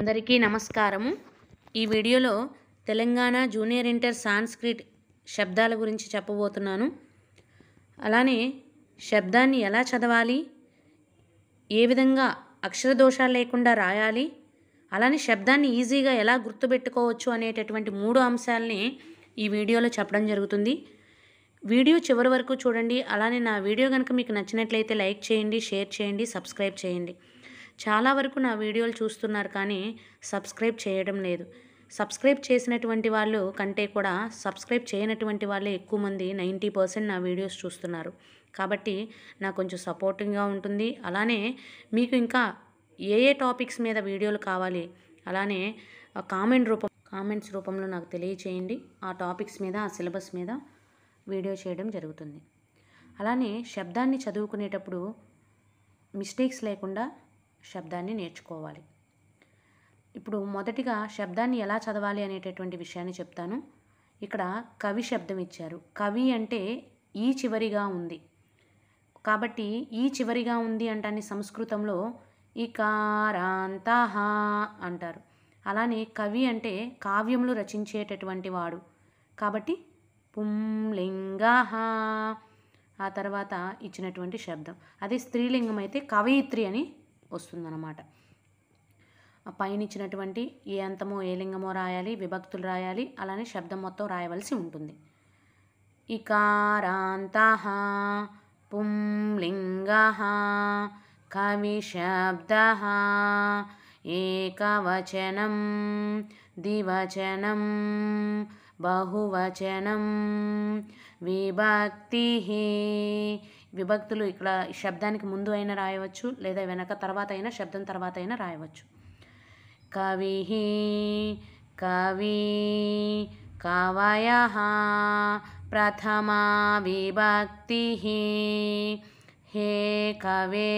అందరికీ నమస్కారము ఈ వీడియోలో తెలంగాణ జూనియర్ ఇంటర్ సాంస్క్రిట్ శబ్దాల గురించి చెప్పబోతున్నాను అలానే శబ్దాన్ని ఎలా చదవాలి ఏ విధంగా అక్షర దోషాలు లేకుండా రాయాలి అలానే శబ్దాన్ని ఈజీగా ఎలా గుర్తుపెట్టుకోవచ్చు అనేటటువంటి మూడు అంశాలని ఈ వీడియోలో చెప్పడం జరుగుతుంది వీడియో చివరి వరకు చూడండి అలానే నా వీడియో కనుక మీకు నచ్చినట్లయితే లైక్ చేయండి షేర్ చేయండి సబ్స్క్రైబ్ చేయండి చాలా వరకు నా వీడియోలు చూస్తున్నారు కానీ సబ్స్క్రైబ్ చేయడం లేదు సబ్స్క్రైబ్ చేసినటువంటి వాళ్ళు కంటే కూడా సబ్స్క్రైబ్ చేయనటువంటి వాళ్ళే ఎక్కువ మంది నైంటీ పర్సెంట్ నా వీడియోస్ చూస్తున్నారు కాబట్టి నాకు కొంచెం సపోర్టింగ్గా ఉంటుంది అలానే మీకు ఇంకా ఏ ఏ టాపిక్స్ మీద వీడియోలు కావాలి అలానే కామెంట్ రూపం కామెంట్స్ రూపంలో నాకు తెలియచేయండి ఆ టాపిక్స్ మీద ఆ సిలబస్ మీద వీడియో చేయడం జరుగుతుంది అలానే శబ్దాన్ని చదువుకునేటప్పుడు మిస్టేక్స్ లేకుండా శబ్దాన్ని నేర్చుకోవాలి ఇప్పుడు మొదటిగా శబ్దాన్ని ఎలా చదవాలి అనేటటువంటి విషయాన్ని చెప్తాను ఇక్కడ కవి శబ్దం ఇచ్చారు కవి అంటే ఈ చివరిగా ఉంది కాబట్టి ఈ చివరిగా ఉంది అంటాన్ని సంస్కృతంలో ఇకారాంతహ అంటారు అలానే కవి అంటే కావ్యములు రచించేటటువంటి వాడు కాబట్టి పుంలింగహ ఆ తర్వాత ఇచ్చినటువంటి శబ్దం అదే స్త్రీలింగం అయితే కవయిత్రి అని వస్తుందన్నమాట పైన ఇచ్చినటువంటి ఏ అంతమో ఏ లింగమో రాయాలి విభక్తులు రాయాలి అలానే శబ్దం మొత్తం రాయవలసి ఉంటుంది ఇకారాంత పుంలింగ శబ్ద ఏకవచనం దివచనం బహువచనం విభక్తి విభక్తులు ఇక్కడ శబ్దానికి ముందు అయినా రాయవచ్చు లేదా వెనక తర్వాత అయినా శబ్దం తర్వాత అయినా రాయవచ్చు కవి కవి కవయ ప్రథమా విభక్తి హే కవే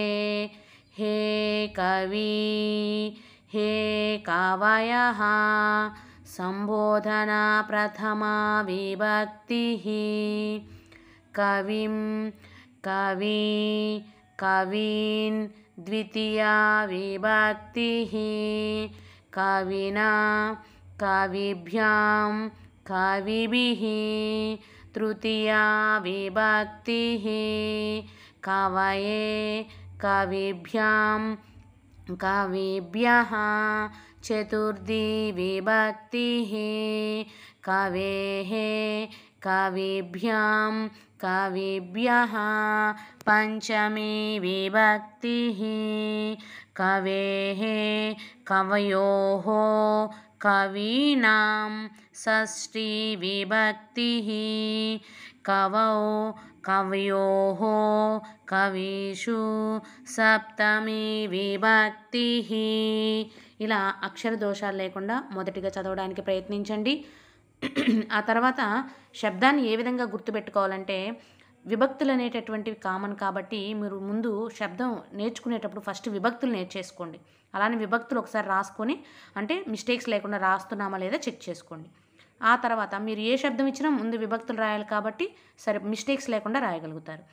హే కవి హే కవయ సంబోధన ప్రథమా విభక్తి కవిం कवी कवीन् द्वितीया विभक्तिः कविना कविभ्यां कविभिः तृतीया विभक्तिः कवये कविभ्यां कविभ्यः चतुर्थी विभक्तिः कवेः కవిభ్యాం కవిభ్య పంచమీ విభక్తి కవే కవయో కవీనాం షష్ఠీ విభక్తి కవౌ కవయో కవీషు సప్తమి విభక్తి ఇలా అక్షర దోషాలు లేకుండా మొదటిగా చదవడానికి ప్రయత్నించండి ఆ తర్వాత శబ్దాన్ని ఏ విధంగా గుర్తుపెట్టుకోవాలంటే విభక్తులు అనేటటువంటివి కామన్ కాబట్టి మీరు ముందు శబ్దం నేర్చుకునేటప్పుడు ఫస్ట్ విభక్తులు నేర్చేసుకోండి అలానే విభక్తులు ఒకసారి రాసుకొని అంటే మిస్టేక్స్ లేకుండా రాస్తున్నామా లేదా చెక్ చేసుకోండి ఆ తర్వాత మీరు ఏ శబ్దం ఇచ్చినా ముందు విభక్తులు రాయాలి కాబట్టి సరే మిస్టేక్స్ లేకుండా రాయగలుగుతారు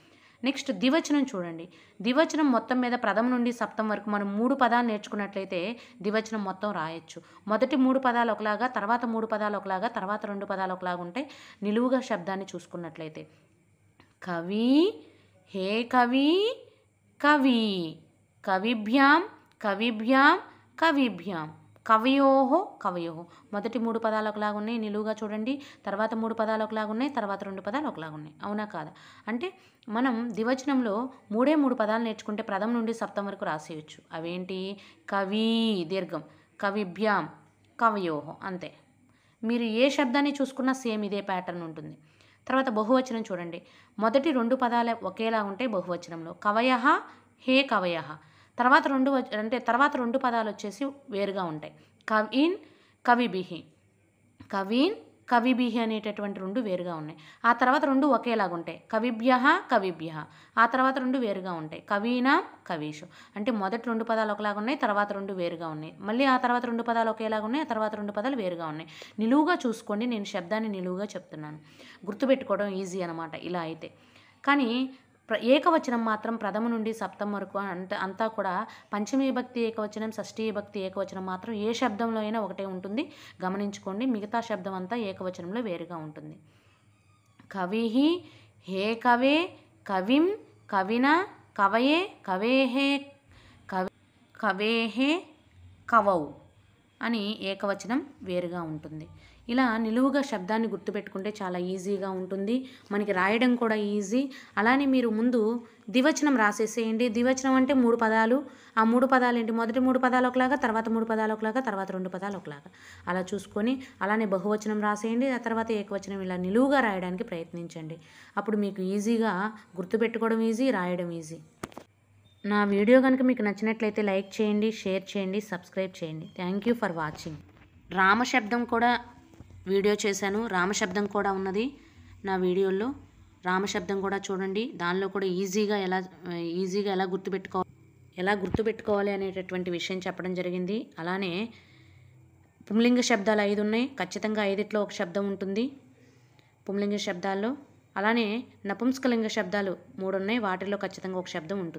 నెక్స్ట్ దివచనం చూడండి దివచనం మొత్తం మీద ప్రథమ నుండి సప్తం వరకు మనం మూడు పదాలు నేర్చుకున్నట్లయితే దివచనం మొత్తం రాయొచ్చు మొదటి మూడు పదాలు ఒకలాగా తర్వాత మూడు పదాలు ఒకలాగా తర్వాత రెండు పదాలు ఒకలాగా ఉంటే నిలువుగా శబ్దాన్ని చూసుకున్నట్లయితే కవి హే కవి కవి కవిభ్యాం కవిభ్యాం కవిభ్యాం కవయోహ కవయోహ మొదటి మూడు పదాలు ఉన్నాయి నిలువుగా చూడండి తర్వాత మూడు పదాలు ఉన్నాయి తర్వాత రెండు పదాలు ఒకలాగా ఉన్నాయి అవునా కాదా అంటే మనం దివచనంలో మూడే మూడు పదాలు నేర్చుకుంటే ప్రథమ నుండి సప్తం వరకు రాసేయచ్చు అవేంటి కవి దీర్ఘం కవిభ్యాం కవయోహ అంతే మీరు ఏ శబ్దాన్ని చూసుకున్నా సేమ్ ఇదే ప్యాటర్న్ ఉంటుంది తర్వాత బహువచనం చూడండి మొదటి రెండు పదాలు ఒకేలా ఉంటాయి బహువచనంలో కవయ హే కవయ తర్వాత రెండు అంటే తర్వాత రెండు పదాలు వచ్చేసి వేరుగా ఉంటాయి కవీన్ కవిబిహి కవీన్ కవిబిహి అనేటటువంటి రెండు వేరుగా ఉన్నాయి ఆ తర్వాత రెండు ఒకేలాగా ఉంటాయి కవిభ్య కవిభ్య ఆ తర్వాత రెండు వేరుగా ఉంటాయి కవీనా కవీషు అంటే మొదటి రెండు పదాలు ఒకలాగా ఉన్నాయి తర్వాత రెండు వేరుగా ఉన్నాయి మళ్ళీ ఆ తర్వాత రెండు పదాలు ఒకేలాగా ఉన్నాయి ఆ తర్వాత రెండు పదాలు వేరుగా ఉన్నాయి నిలువుగా చూసుకోండి నేను శబ్దాన్ని నిలువుగా చెప్తున్నాను గుర్తుపెట్టుకోవడం ఈజీ అనమాట ఇలా అయితే కానీ ఏకవచనం మాత్రం ప్రథమ నుండి సప్తం వరకు అంత అంతా కూడా పంచమీ భక్తి ఏకవచనం షష్ఠీ భక్తి ఏకవచనం మాత్రం ఏ శబ్దంలో అయినా ఒకటే ఉంటుంది గమనించుకోండి మిగతా శబ్దం అంతా ఏకవచనంలో వేరుగా ఉంటుంది కవి హే కవే కవిం కవిన కవయే కవేహే కవి కవేహే కవౌ అని ఏకవచనం వేరుగా ఉంటుంది ఇలా నిలువుగా శబ్దాన్ని గుర్తుపెట్టుకుంటే చాలా ఈజీగా ఉంటుంది మనకి రాయడం కూడా ఈజీ అలానే మీరు ముందు దివచనం రాసేసేయండి దివచనం అంటే మూడు పదాలు ఆ మూడు పదాలు ఏంటి మొదటి మూడు పదాలు ఒకలాగా తర్వాత మూడు పదాలు ఒకలాగా తర్వాత రెండు పదాలు ఒకలాగా అలా చూసుకొని అలానే బహువచనం రాసేయండి ఆ తర్వాత ఏకవచనం ఇలా నిలువుగా రాయడానికి ప్రయత్నించండి అప్పుడు మీకు ఈజీగా గుర్తుపెట్టుకోవడం ఈజీ రాయడం ఈజీ నా వీడియో కనుక మీకు నచ్చినట్లయితే లైక్ చేయండి షేర్ చేయండి సబ్స్క్రైబ్ చేయండి thank you for watching Rama శబ్దం కూడా వీడియో చేశాను రామశబ్దం కూడా ఉన్నది నా వీడియోల్లో రామశబ్దం కూడా చూడండి దానిలో కూడా ఈజీగా ఎలా ఈజీగా ఎలా గుర్తుపెట్టుకో ఎలా గుర్తుపెట్టుకోవాలి అనేటటువంటి విషయం చెప్పడం జరిగింది అలానే పుంలింగ శబ్దాలు ఐదు ఉన్నాయి ఖచ్చితంగా ఐదిట్లో ఒక శబ్దం ఉంటుంది పుంలింగ శబ్దాల్లో అలానే నపుంస్కలింగ శబ్దాలు మూడు ఉన్నాయి వాటిలో ఖచ్చితంగా ఒక శబ్దం ఉంటుంది